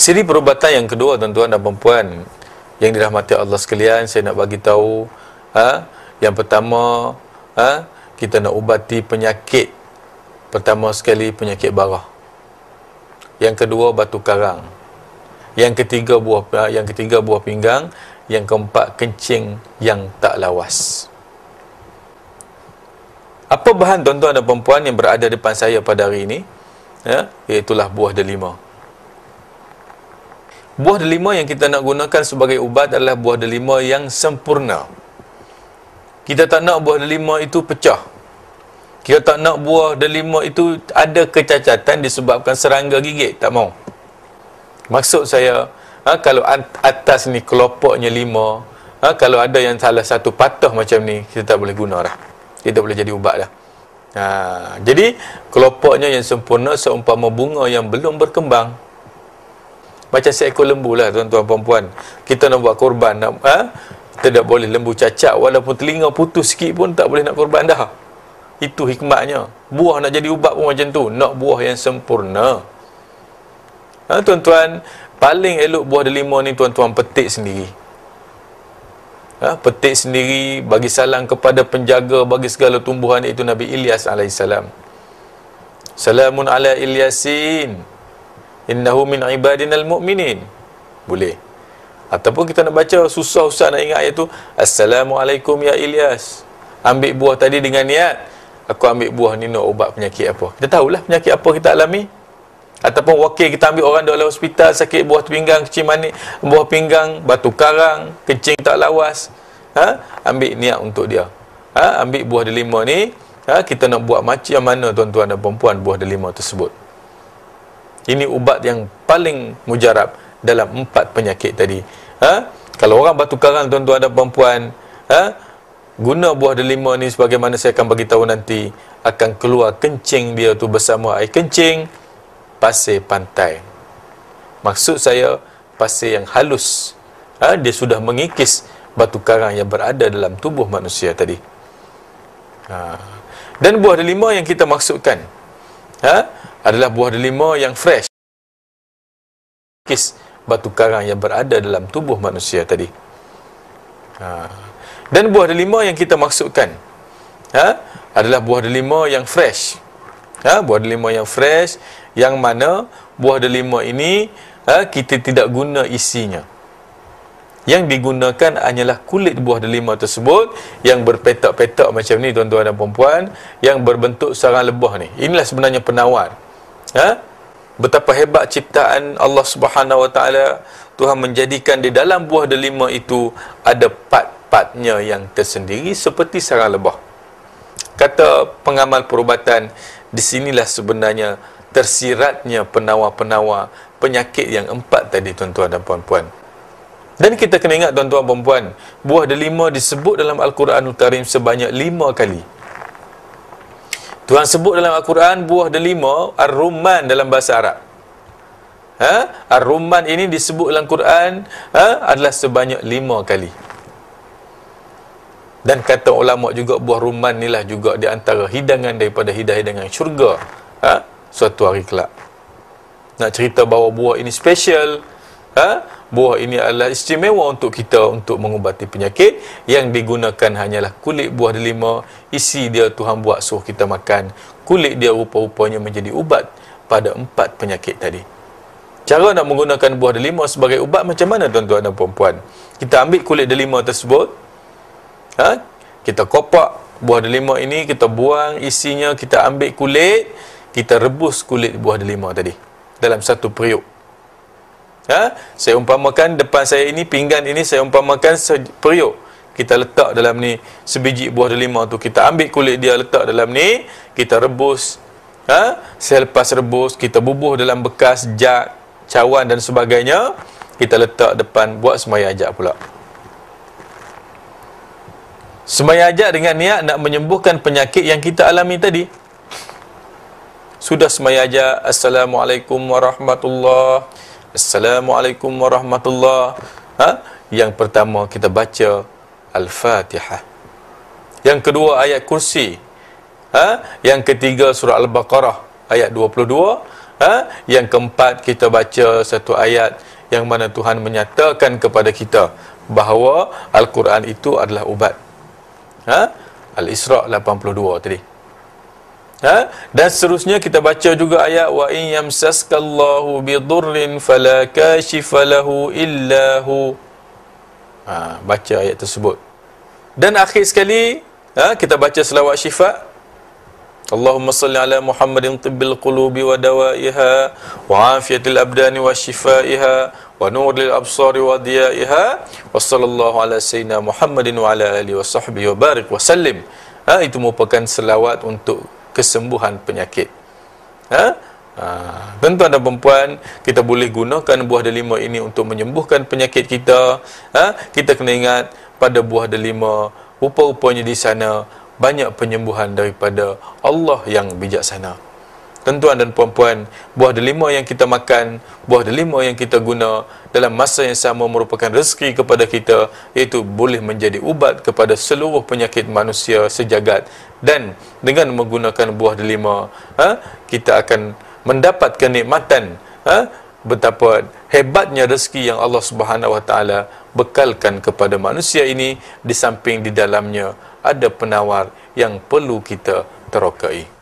Siri perubatan yang kedua tuan-tuan dan perempuan yang dirahmati Allah sekalian saya nak bagi tahu ha, yang pertama ha, kita nak ubati penyakit pertama sekali penyakit barah yang kedua batu karang yang ketiga buah ha, yang ketiga buah pinggang yang keempat kencing yang tak lawas apa bahan tuan-tuan dan perempuan yang berada depan saya pada hari ini? Ya, iaitulah buah delima. Buah delima yang kita nak gunakan sebagai ubat adalah buah delima yang sempurna. Kita tak nak buah delima itu pecah. Kita tak nak buah delima itu ada kecacatan disebabkan serangga gigit. Tak mau. Maksud saya, ha, kalau atas ni kelopaknya lima, ha, kalau ada yang salah satu patah macam ni, kita tak boleh guna dah dia tak boleh jadi ubat dah ha, jadi kelopoknya yang sempurna seumpama bunga yang belum berkembang macam seekor lembu lah tuan-tuan puan kita nak buat korban nak, ha? kita tak boleh lembu cacat walaupun telinga putus sikit pun tak boleh nak korban dah itu hikmatnya buah nak jadi ubat pun macam tu nak buah yang sempurna ha, tuan-tuan paling elok buah delima ni tuan-tuan petik sendiri Ha, petik sendiri bagi salam kepada penjaga bagi segala tumbuhan itu Nabi Ilyas alaihi salam. Salamun ala Ilyasin. Innahu min ibadinal mu'minin. Boleh. Ataupun kita nak baca susah susah nak ingat ayat tu. Assalamualaikum ya Ilyas. Ambil buah tadi dengan niat aku ambil buah ni nak ubat penyakit apa. Kita tahulah penyakit apa kita alami ataupun wakil kita ambil orang dalam hospital sakit buah pinggang kecil manik buah pinggang batu karang kencing tak lawas ha? ambil niat untuk dia ha? ambil buah delima ni ha? kita nak buat macam mana tuan-tuan dan perempuan buah delima tersebut ini ubat yang paling mujarab dalam empat penyakit tadi ha? kalau orang batu karang tuan-tuan dan perempuan ha? guna buah delima ni sebagaimana saya akan bagi tahu nanti akan keluar kencing dia tu bersama air kencing pasir pantai. Maksud saya pasir yang halus. Ha, dia sudah mengikis batu karang yang berada dalam tubuh manusia tadi. Ha. Dan buah delima yang kita maksudkan ha, adalah buah delima yang fresh. Mengikis batu karang yang berada dalam tubuh manusia tadi. Ha. Dan buah delima yang kita maksudkan ha, adalah buah delima yang fresh. Ha, buah delima yang fresh yang mana buah delima ini eh, kita tidak guna isinya yang digunakan hanyalah kulit buah delima tersebut yang berpetak-petak macam ni tuan-tuan dan puan-puan yang berbentuk sarang lebah ni inilah sebenarnya penawar eh? betapa hebat ciptaan Allah Subhanahu Wa Taala Tuhan menjadikan di dalam buah delima itu ada pat-patnya yang tersendiri seperti sarang lebah kata pengamal perubatan di sinilah sebenarnya tersiratnya penawa-penawa penyakit yang empat tadi tuan-tuan dan puan-puan dan kita kena ingat tuan-tuan dan puan buah delima disebut dalam Al-Quranul Karim sebanyak lima kali Tuhan sebut dalam Al-Quran buah delima Ar-Rumman dalam bahasa Arab ha? Ar-Rumman ini disebut dalam Quran ha? adalah sebanyak lima kali dan kata ulama juga buah rumman inilah juga di antara hidangan daripada hidangan syurga ha? suatu hari kelak nak cerita bahawa buah ini special ha? buah ini adalah istimewa untuk kita untuk mengubati penyakit yang digunakan hanyalah kulit buah delima isi dia Tuhan buat suruh kita makan kulit dia rupa-rupanya menjadi ubat pada empat penyakit tadi cara nak menggunakan buah delima sebagai ubat macam mana tuan-tuan dan puan-puan kita ambil kulit delima tersebut ha? kita kopak buah delima ini kita buang isinya kita ambil kulit kita rebus kulit buah delima tadi dalam satu periuk ha? saya umpamakan depan saya ini pinggan ini saya umpamakan periuk kita letak dalam ni sebiji buah delima tu kita ambil kulit dia letak dalam ni kita rebus ha? selepas rebus kita bubuh dalam bekas jak cawan dan sebagainya kita letak depan buat semaya ajak pula semaya ajak dengan niat nak menyembuhkan penyakit yang kita alami tadi sudah semayaja assalamualaikum warahmatullahi assalamualaikum warahmatullahi ha yang pertama kita baca al-fatihah yang kedua ayat kursi ha yang ketiga surah al-baqarah ayat 22 ha yang keempat kita baca satu ayat yang mana Tuhan menyatakan kepada kita bahawa al-Quran itu adalah ubat ha al-Isra 82 tadi Ha? Dan seterusnya kita baca juga ayat wa in yamsaskallahu bidurrin fala kashifa lahu illa hu. Ha, baca ayat tersebut. Dan akhir sekali ha, kita baca selawat syifa. Allahumma salli ala Muhammadin tibbil qulubi wa dawaiha wa afiyatil abdani wa shifaiha wa nuril absari wa diyaiha wa sallallahu ala sayyidina Muhammadin wa ala alihi wa sahbihi wa barik wa sallim. Ha, itu merupakan selawat untuk kesembuhan penyakit. Ha? Ha. Tuan-tuan perempuan, kita boleh gunakan buah delima ini untuk menyembuhkan penyakit kita. Ha? Kita kena ingat pada buah delima, rupa-rupanya di sana banyak penyembuhan daripada Allah yang bijaksana. Tuan-tuan dan puan-puan, buah delima yang kita makan, buah delima yang kita guna dalam masa yang sama merupakan rezeki kepada kita iaitu boleh menjadi ubat kepada seluruh penyakit manusia sejagat dan dengan menggunakan buah delima ha, kita akan mendapat kenikmatan ha, betapa hebatnya rezeki yang Allah Subhanahu Wa Taala bekalkan kepada manusia ini di samping di dalamnya ada penawar yang perlu kita terokai.